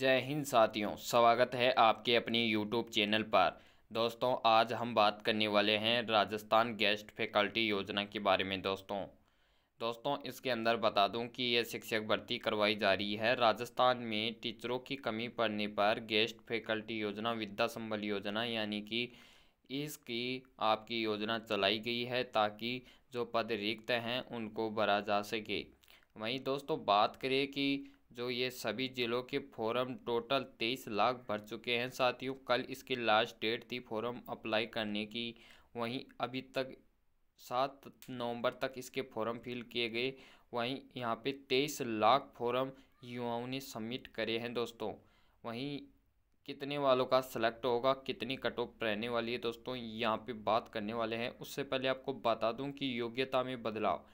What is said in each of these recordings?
जय हिंद साथियों स्वागत है आपके अपने यूट्यूब चैनल पर दोस्तों आज हम बात करने वाले हैं राजस्थान गेस्ट फैकल्टी योजना के बारे में दोस्तों दोस्तों इसके अंदर बता दूं कि यह शिक्षक भर्ती करवाई जा रही है राजस्थान में टीचरों की कमी पड़ने पर गेस्ट फैकल्टी योजना विद्या संबल योजना यानी कि इसकी आपकी योजना चलाई गई है ताकि जो पद रिक्त हैं उनको भरा जा सके वहीं दोस्तों बात करें कि जो ये सभी ज़िलों के फॉर्म टोटल तेईस लाख भर चुके हैं साथियों कल इसकी लास्ट डेट थी फॉर्म अप्लाई करने की वहीं अभी तक सात नवंबर तक इसके फॉर्म फिल किए गए वहीं यहाँ पे तेईस लाख फॉर्म युवाओं ने सबमिट करे हैं दोस्तों वहीं कितने वालों का सिलेक्ट होगा कितनी कट ऑफ रहने वाली है दोस्तों यहाँ पे बात करने वाले हैं उससे पहले आपको बता दूं कि योग्यता में बदलाव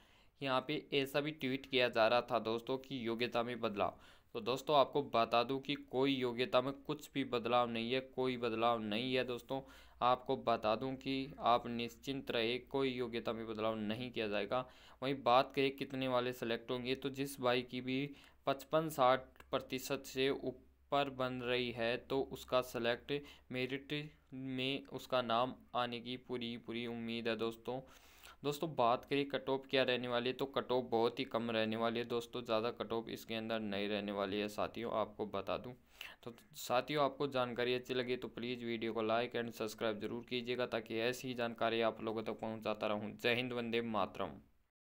यहाँ पे ऐसा भी ट्वीट किया जा रहा था दोस्तों कि योग्यता में बदलाव तो दोस्तों आपको बता दूं कि कोई योग्यता में कुछ भी बदलाव नहीं है कोई बदलाव नहीं है दोस्तों आपको बता दूं कि आप निश्चिंत रहे कोई योग्यता में बदलाव नहीं किया जाएगा वहीं बात करें कितने वाले सेलेक्ट होंगे तो जिस भाई की भी पचपन साठ प्रतिशत से ऊपर बन रही है तो उसका सेलेक्ट मेरिट में उसका नाम आने की पूरी पूरी उम्मीद है दोस्तों दोस्तों बात करिए कट ऑफ क्या रहने वाली है तो कट ऑफ बहुत ही कम रहने वाली है दोस्तों ज़्यादा कट ऑफ इसके अंदर नहीं रहने वाली है साथियों आपको बता दूँ तो साथियों आपको जानकारी अच्छी लगी तो प्लीज़ वीडियो को लाइक एंड सब्सक्राइब जरूर कीजिएगा ताकि ऐसी जानकारी आप लोगों तक पहुँचाता रहूँ जय हिंद वंदे मातरम